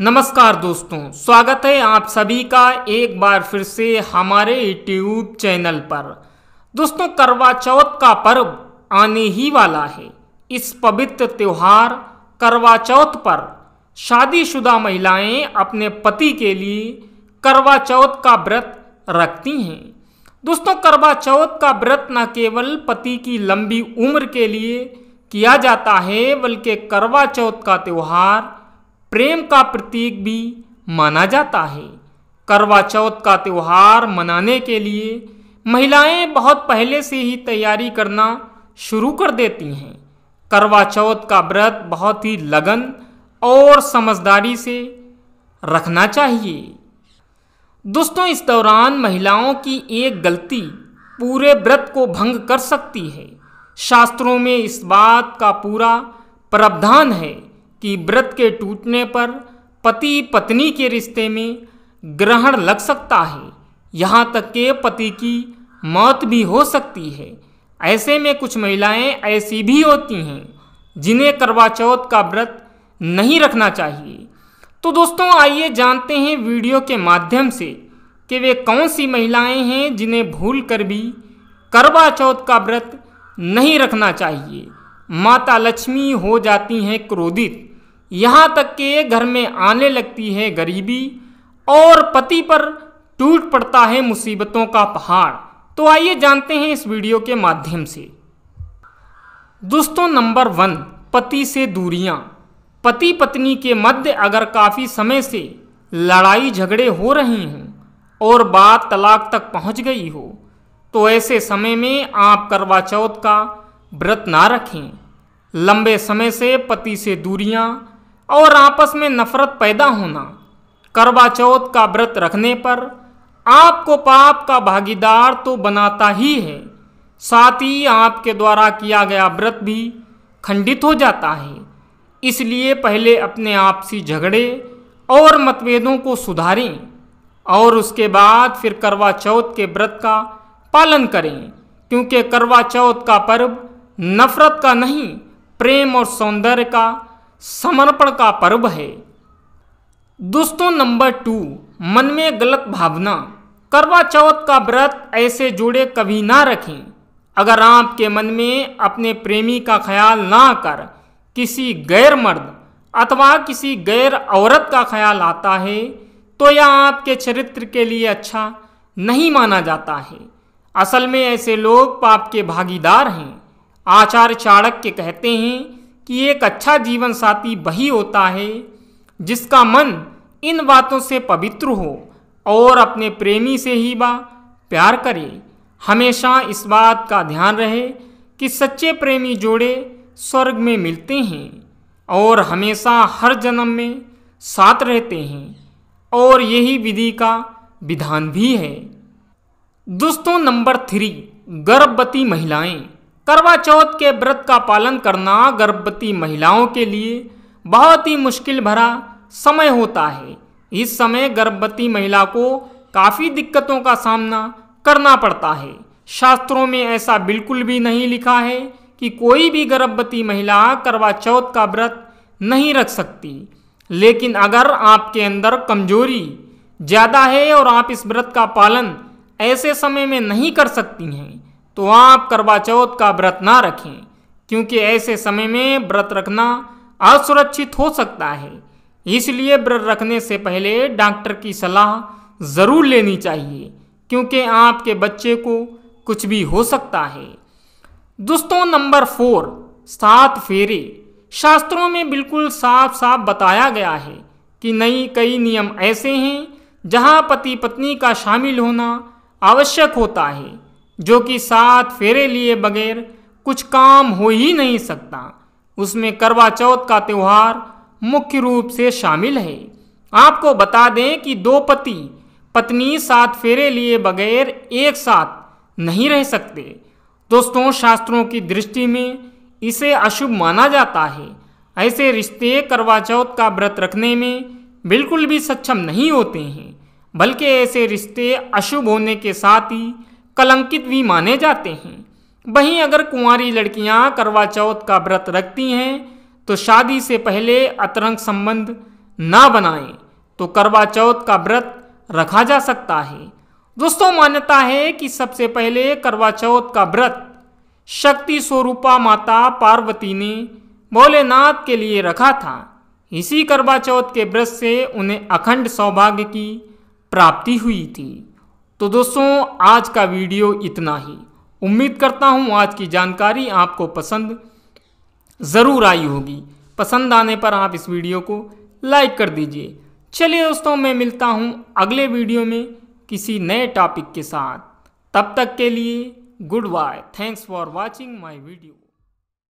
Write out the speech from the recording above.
नमस्कार दोस्तों स्वागत है आप सभी का एक बार फिर से हमारे यूट्यूब चैनल पर दोस्तों करवा चौथ का पर्व आने ही वाला है इस पवित्र त्यौहार करवा चौथ पर शादीशुदा महिलाएं अपने पति के लिए करवा चौथ का व्रत रखती हैं दोस्तों करवा चौथ का व्रत न केवल पति की लंबी उम्र के लिए किया जाता है बल्कि करवा चौथ का त्यौहार प्रेम का प्रतीक भी माना जाता है करवा चौथ का त्यौहार मनाने के लिए महिलाएं बहुत पहले से ही तैयारी करना शुरू कर देती हैं करवा चौथ का व्रत बहुत ही लगन और समझदारी से रखना चाहिए दोस्तों इस दौरान महिलाओं की एक गलती पूरे व्रत को भंग कर सकती है शास्त्रों में इस बात का पूरा प्रावधान है कि व्रत के टूटने पर पति पत्नी के रिश्ते में ग्रहण लग सकता है यहाँ तक के पति की मौत भी हो सकती है ऐसे में कुछ महिलाएं ऐसी भी होती हैं जिन्हें करवा चौथ का व्रत नहीं रखना चाहिए तो दोस्तों आइए जानते हैं वीडियो के माध्यम से कि वे कौन सी महिलाएं हैं जिन्हें भूल कर भी करवा चौथ का व्रत नहीं रखना चाहिए माता लक्ष्मी हो जाती हैं क्रोधित यहाँ तक कि घर में आने लगती है गरीबी और पति पर टूट पड़ता है मुसीबतों का पहाड़ तो आइए जानते हैं इस वीडियो के माध्यम से दोस्तों नंबर वन पति से दूरियाँ पति पत्नी के मध्य अगर काफ़ी समय से लड़ाई झगड़े हो रही हों और बात तलाक तक पहुंच गई हो तो ऐसे समय में आप करवा चौथ का व्रत ना रखें लंबे समय से पति से दूरियां और आपस में नफरत पैदा होना करवा चौथ का व्रत रखने पर आपको पाप का भागीदार तो बनाता ही है साथ ही आपके द्वारा किया गया व्रत भी खंडित हो जाता है इसलिए पहले अपने आपसी झगड़े और मतभेदों को सुधारें और उसके बाद फिर करवा चौथ के व्रत का पालन करें क्योंकि करवा चौथ का पर्व नफरत का नहीं प्रेम और सौंदर्य का समर्पण का पर्व है दोस्तों नंबर टू मन में गलत भावना करवा चौथ का व्रत ऐसे जोड़े कभी ना रखें अगर आपके मन में अपने प्रेमी का ख्याल ना कर किसी गैर मर्द अथवा किसी गैर औरत का ख्याल आता है तो यह आपके चरित्र के लिए अच्छा नहीं माना जाता है असल में ऐसे लोग पाप के भागीदार हैं आचार्य चाणक्य कहते हैं कि एक अच्छा जीवन साथी वही होता है जिसका मन इन बातों से पवित्र हो और अपने प्रेमी से ही बा प्यार करे हमेशा इस बात का ध्यान रहे कि सच्चे प्रेमी जोड़े स्वर्ग में मिलते हैं और हमेशा हर जन्म में साथ रहते हैं और यही विधि का विधान भी है दोस्तों नंबर थ्री गर्भवती महिलाएं करवा चौथ के व्रत का पालन करना गर्भवती महिलाओं के लिए बहुत ही मुश्किल भरा समय होता है इस समय गर्भवती महिला को काफ़ी दिक्कतों का सामना करना पड़ता है शास्त्रों में ऐसा बिल्कुल भी नहीं लिखा है कि कोई भी गर्भवती महिला करवा चौथ का व्रत नहीं रख सकती लेकिन अगर आपके अंदर कमजोरी ज़्यादा है और आप इस व्रत का पालन ऐसे समय में नहीं कर सकती हैं तो आप करवा चौथ का व्रत ना रखें क्योंकि ऐसे समय में व्रत रखना असुरक्षित हो सकता है इसलिए व्रत रखने से पहले डॉक्टर की सलाह ज़रूर लेनी चाहिए क्योंकि आपके बच्चे को कुछ भी हो सकता है दोस्तों नंबर फोर सात फेरे शास्त्रों में बिल्कुल साफ साफ बताया गया है कि नई कई नियम ऐसे हैं जहाँ पति पत्नी का शामिल होना आवश्यक होता है जो कि सात फेरे लिए बगैर कुछ काम हो ही नहीं सकता उसमें करवा चौथ का त्यौहार मुख्य रूप से शामिल है आपको बता दें कि दो पति पत्नी सात फेरे लिए बगैर एक साथ नहीं रह सकते दोस्तों शास्त्रों की दृष्टि में इसे अशुभ माना जाता है ऐसे रिश्ते करवा चौथ का व्रत रखने में बिल्कुल भी सक्षम नहीं होते हैं बल्कि ऐसे रिश्ते अशुभ होने के साथ ही कलंकित भी माने जाते हैं वहीं अगर कुंवारी लड़कियां करवा चौथ का व्रत रखती हैं तो शादी से पहले अतरंग संबंध ना बनाएं तो करवा चौथ का व्रत रखा जा सकता है दोस्तों मान्यता है कि सबसे पहले करवा चौथ का व्रत शक्ति स्वरूपा माता पार्वती ने भोलेनाथ के लिए रखा था इसी करवा चौथ के व्रत से उन्हें अखंड सौभाग्य की प्राप्ति हुई थी तो दोस्तों आज का वीडियो इतना ही उम्मीद करता हूँ आज की जानकारी आपको पसंद ज़रूर आई होगी पसंद आने पर आप इस वीडियो को लाइक कर दीजिए चलिए दोस्तों मैं मिलता हूँ अगले वीडियो में किसी नए टॉपिक के साथ तब तक के लिए good bye thanks for watching my video